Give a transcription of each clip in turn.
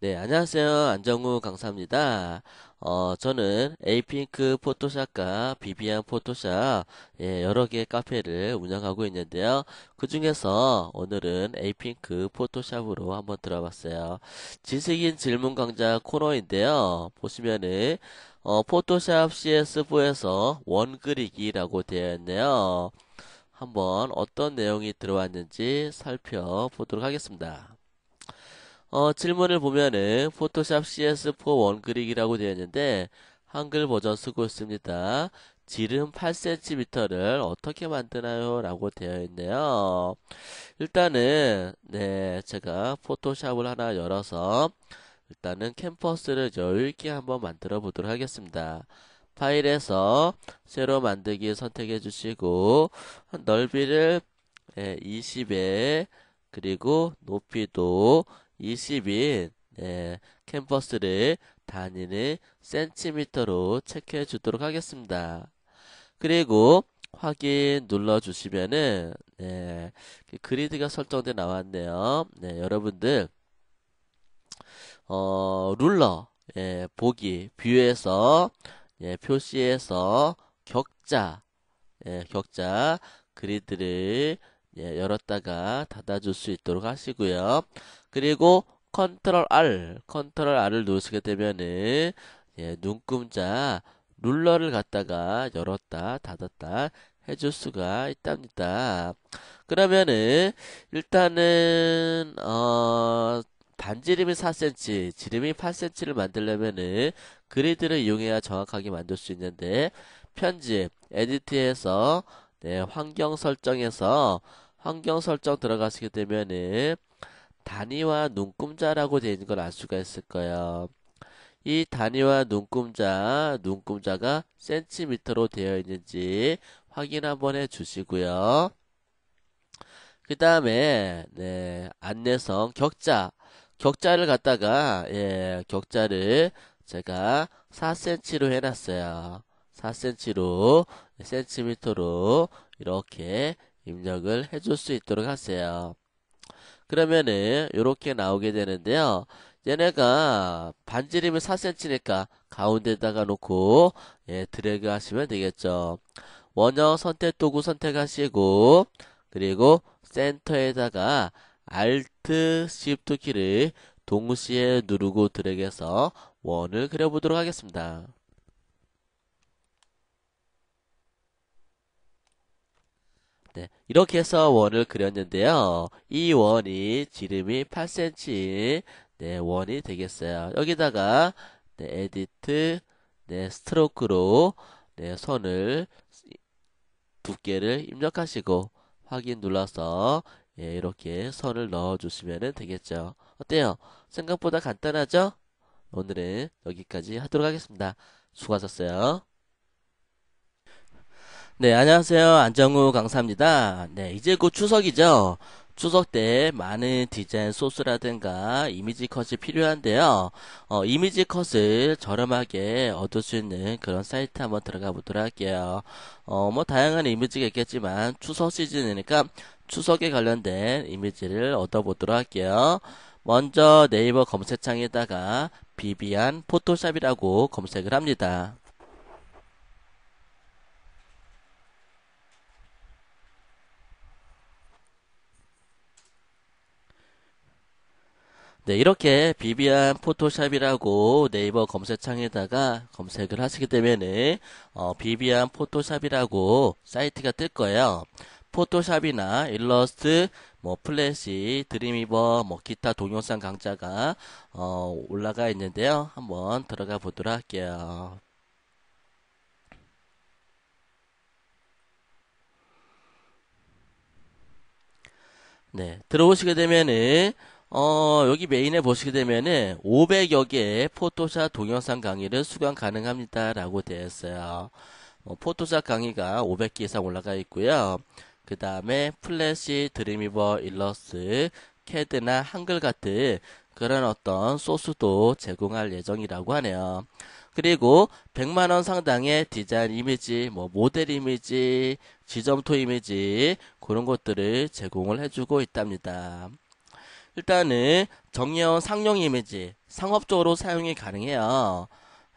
네, 안녕하세요. 안정우 강사입니다. 어, 저는 에이핑크 포토샵과 비비안 포토샵, 예, 여러 개의 카페를 운영하고 있는데요. 그 중에서 오늘은 에이핑크 포토샵으로 한번 들어봤어요. 지식인 질문 강좌 코너인데요. 보시면은, 어, 포토샵 CS4에서 원 그리기라고 되어 있네요. 한번 어떤 내용이 들어왔는지 살펴보도록 하겠습니다. 어, 질문을 보면은 포토샵 CS4 원그릭이라고 되어 있는데 한글 버전 쓰고 있습니다. 지름 8cm를 어떻게 만드나요? 라고 되어 있네요. 일단은 네 제가 포토샵을 하나 열어서 일단은 캠퍼스를 여유있게 한번 만들어 보도록 하겠습니다. 파일에서 새로 만들기 선택해 주시고 넓이를 20에 예, 그리고 높이도 20인 예, 캠퍼스를 단위를 센티미터로 체크해 주도록 하겠습니다. 그리고 확인 눌러 주시면은 예, 그 그리드가 설정돼 나왔네요. 네, 여러분들 어, 룰러 예, 보기 뷰에서 예, 표시해서 격자 예, 격자 그리드를 예, 열었다가 닫아줄 수 있도록 하시고요. 그리고 컨트롤 R, 컨트롤 R을 누르시게 되면은 예, 눈금자 룰러를 갖다가 열었다 닫았다 해 줄 수가 있답니다. 그러면은 일단은 어 반지름이 4cm, 지름이 8cm를 만들려면은 그리드를 이용해야 정확하게 만들 수 있는데 편집, 에디트에서 네, 환경 설정에서 환경 설정 들어가시게 되면은 단위와 눈금자라고 되어 있는 걸 알 수가 있을 거예요. 이 단위와 눈금자, 눈금자가 센티미터로 되어 있는지 확인 한번 해주시고요. 그 다음에 네, 안내성 격자, 격자를 갖다가 예, 격자를 제가 4cm로 해놨어요. 4cm로 센티미터로 이렇게 입력을 해 줄 수 있도록 하세요. 그러면은 이렇게 나오게 되는데요. 얘네가 반지름이 4cm니까 가운데다가 놓고 예, 드래그 하시면 되겠죠. 원형 선택 도구 선택하시고 그리고 센터에다가 Alt Shift 키를 동시에 누르고 드래그해서 원을 그려보도록 하겠습니다. 네, 이렇게 해서 원을 그렸는데요. 이 원이 지름이 8cm 네, 원이 되겠어요. 여기다가 네, 에디트 네, 스트로크로 네, 선을 두께를 입력하시고 확인 눌러서 예, 이렇게 선을 넣어주시면 되겠죠. 어때요? 생각보다 간단하죠? 오늘은 여기까지 하도록 하겠습니다. 수고하셨어요. 네, 안녕하세요. 안정우 강사입니다. 네, 이제 곧 추석이죠. 추석 때 많은 디자인 소스라든가 이미지 컷이 필요한데요. 어, 이미지 컷을 저렴하게 얻을 수 있는 그런 사이트 한번 들어가 보도록 할게요. 어, 뭐 다양한 이미지가 있겠지만 추석 시즌이니까 추석에 관련된 이미지를 얻어보도록 할게요. 먼저 네이버 검색창에다가 비비안 포토샵이라고 검색을 합니다. 네, 이렇게 비비안 포토샵이라고 네이버 검색창에다가 검색을 하시게 되면은 어, 비비안 포토샵이라고 사이트가 뜰 거예요. 포토샵이나 일러스트, 뭐 플래시, 드림이버, 뭐 기타 동영상 강좌가 어, 올라가 있는데요. 한번 들어가 보도록 할게요. 네, 들어오시게 되면은 어, 여기 메인에 보시게 되면은 500여 개의 포토샵 동영상 강의를 수강 가능합니다라고 되어 있어요. 어, 뭐, 포토샵 강의가 500개 이상 올라가 있고요. 그 다음에 플래시, 드림이버, 일러스, 캐드나 한글 같은 그런 어떤 소스도 제공할 예정이라고 하네요. 그리고 100만원 상당의 디자인 이미지, 뭐 모델 이미지, 지점토 이미지 그런 것들을 제공을 해주고 있답니다. 일단은 정리 상용 이미지 상업적으로 사용이 가능해요.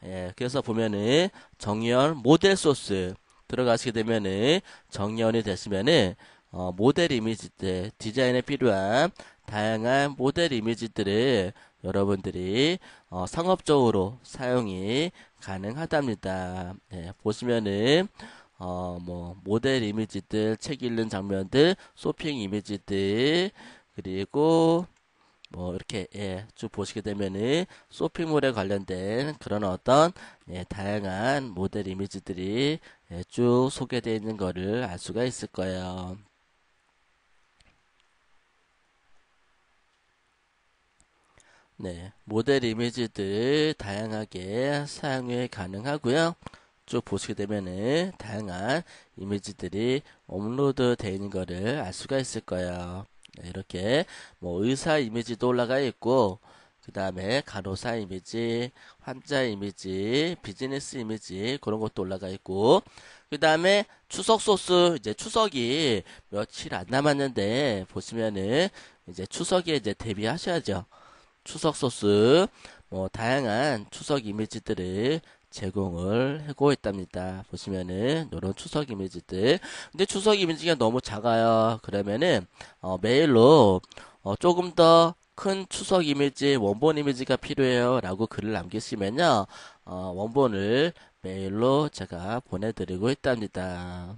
예, 그래서 보면은 정연 모델 소스 들어가시게 되면은 정연이 되시면은 어, 모델 이미지들 디자인에 필요한 다양한 모델 이미지들을 여러분들이 어, 상업적으로 사용이 가능하답니다. 예, 보시면은 어, 뭐 모델 이미지들 책 읽는 장면들 쇼핑 이미지들 그리고 뭐 이렇게 예, 쭉 보시게 되면은 쇼핑몰에 관련된 그런 어떤 예, 다양한 모델 이미지들이 예, 쭉 소개되어 있는 거를 알 수가 있을 거예요. 네, 모델 이미지들 다양하게 사용이 가능하고요. 쭉 보시게 되면은 다양한 이미지들이 업로드 되어 있는 거를 알 수가 있을 거예요. 네, 이렇게 뭐 의사 이미지도 올라가 있고 그 다음에 간호사 이미지, 환자 이미지, 비즈니스 이미지 그런 것도 올라가 있고 그 다음에 추석 소스 이제 추석이 며칠 안 남았는데 보시면은 이제 추석에 이제 대비하셔야죠. 추석 소스 뭐 다양한 추석 이미지들을 제공을 하고 있답니다. 보시면은 이런 추석 이미지들. 근데 추석 이미지가 너무 작아요. 그러면은 어, 메일로 어, 조금 더 큰 추석 이미지, 원본 이미지가 필요해요. 라고 글을 남기시면요. 어, 원본을 메일로 제가 보내드리고 있답니다.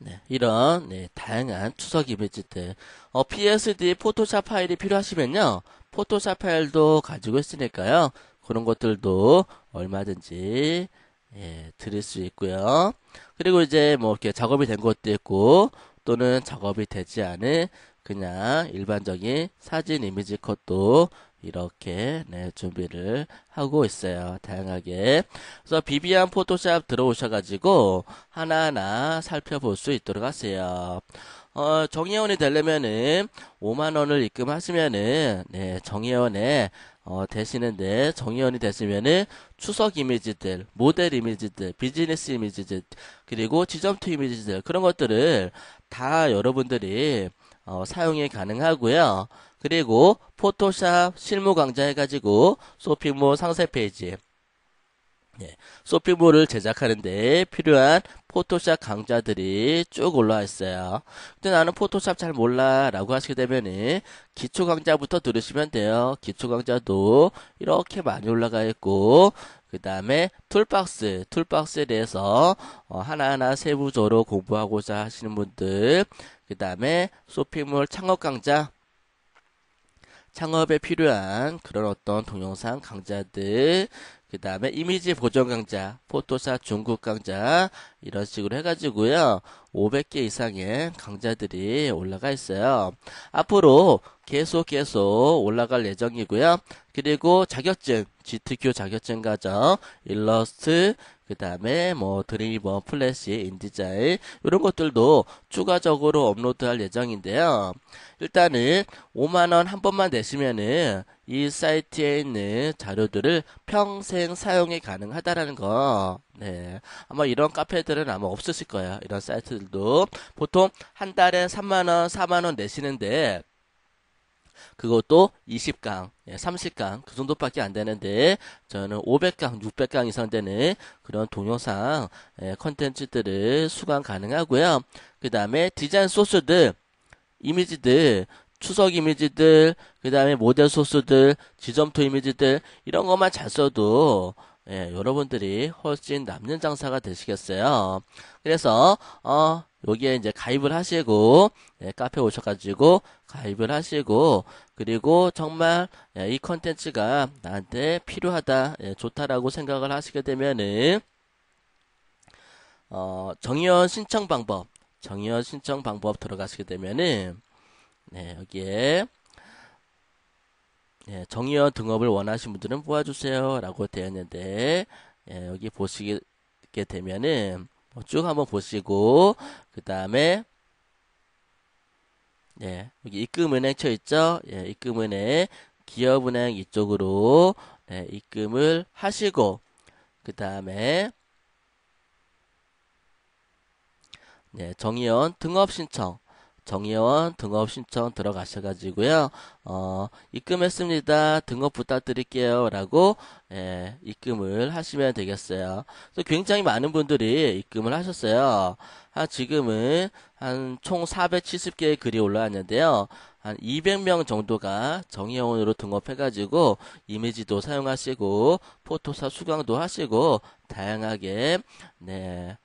네, 이런 네, 다양한 추석 이미지때 어, PSD 포토샵 파일이 필요하시면요. 포토샵 파일도 가지고 있으니까요. 그런 것들도 얼마든지 예, 드릴 수 있고요. 그리고 이제 뭐 이렇게 작업이 된 것도 있고 또는 작업이 되지 않은 그냥 일반적인 사진 이미지 컷도 이렇게 네, 준비를 하고 있어요. 다양하게. 그래서 비비안 포토샵 들어오셔가지고 하나하나 살펴볼 수 있도록 하세요. 어, 정회원이 되려면은 5만원을 입금하시면은 네, 정회원에 어, 되시는데 정의원이 되시면은 추석 이미지들, 모델 이미지들, 비즈니스 이미지들, 그리고 지점투 이미지들 그런 것들을 다 여러분들이 어, 사용이 가능하고요. 그리고 포토샵 실무 강좌 해가지고 쇼핑몰 상세 페이지 예, 쇼핑몰을 제작하는데 필요한 포토샵 강좌들이 쭉 올라와 있어요. 근데 나는 포토샵 잘 몰라 라고 하시게 되면 기초 강좌부터 들으시면 돼요. 기초 강좌도 이렇게 많이 올라가 있고 그 다음에 툴박스, 툴박스에 대해서 어, 하나하나 세부적으로 공부하고자 하시는 분들 그 다음에 쇼핑몰 창업 강좌 창업에 필요한 그런 어떤 동영상 강좌들, 그 다음에 이미지 보정 강좌, 포토샵 중국 강좌, 이런 식으로 해가지고요. 500개 이상의 강좌들이 올라가 있어요. 앞으로 계속 계속 올라갈 예정이고요. 그리고 자격증, GTQ 자격증 과정, 일러스트, 그 다음에 뭐드리버 플래시, 인디자인 이런 것들도 추가적으로 업로드할 예정인데요. 일단은 5만원 한 번만 내시면은 이 사이트에 있는 자료들을 평생 사용이 가능하다라는 거. 네. 아마 이런 카페 사이트들은 아마 없었을 거야. 이런 사이트들도 보통 한 달에 3만 원, 4만 원 내시는데 그것도 20강, 30강 예, 그 정도밖에 안 되는데 저는 500강, 600강 이상 되는 그런 동영상 예, 컨텐츠들을 수강 가능하고요. 그 다음에 디자인 소스들, 이미지들, 추석 이미지들, 그 다음에 모델 소스들, 지점토 이미지들 이런 것만 잘 써도 예, 여러분들이 훨씬 남는 장사가 되시겠어요. 그래서 어, 여기에 이제 가입을 하시고 예, 카페 오셔가지고 가입을 하시고 그리고 정말 예, 이 컨텐츠가 나한테 필요하다 예, 좋다라고 생각을 하시게 되면은 어, 정의원 신청 방법 정의원 신청 방법 들어가시게 되면은 네, 여기에 예, 정의원 등업을 원하신 분들은 뽑아주세요. 라고 되었는데, 예, 여기 보시게 되면은, 뭐 쭉 한번 보시고, 그 다음에, 예, 여기 입금은행 쳐 있죠? 예, 입금은행, 기업은행 이쪽으로, 예, 입금을 하시고, 그 다음에, 예, 정의원 등업 신청, 정의원 등업 신청 들어가셔가지고요. 어, 입금했습니다. 등업 부탁드릴게요. 라고, 예, 입금을 하시면 되겠어요. 그 굉장히 많은 분들이 입금을 하셨어요. 아, 한, 지금은 한 총 470개의 글이 올라왔는데요. 한 200명 정도가 정의원으로 등업해가지고 이미지도 사용하시고, 포토샵 수강도 하시고, 다양하게, 네,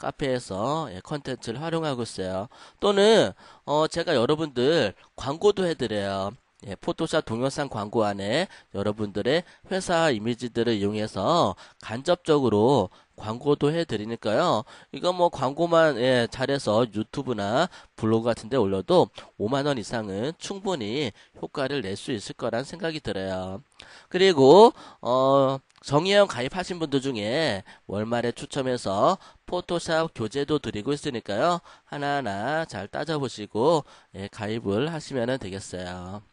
카페에서 예, 컨텐츠를 활용하고 있어요. 또는 어, 제가 여러분들 광고도 해드려요. 예, 포토샵 동영상 광고 안에 여러분들의 회사 이미지들을 이용해서 간접적으로 광고도 해드리니까요. 이거 뭐 광고만 예, 잘해서 유튜브나 블로그 같은데 올려도 5만원 이상은 충분히 효과를 낼 수 있을 거란 생각이 들어요. 그리고 어, 정의형 가입하신 분들 중에 월말에 추첨해서 포토샵 교재도 드리고 있으니까요. 하나하나 잘 따져보시고 예, 가입을 하시면 되겠어요.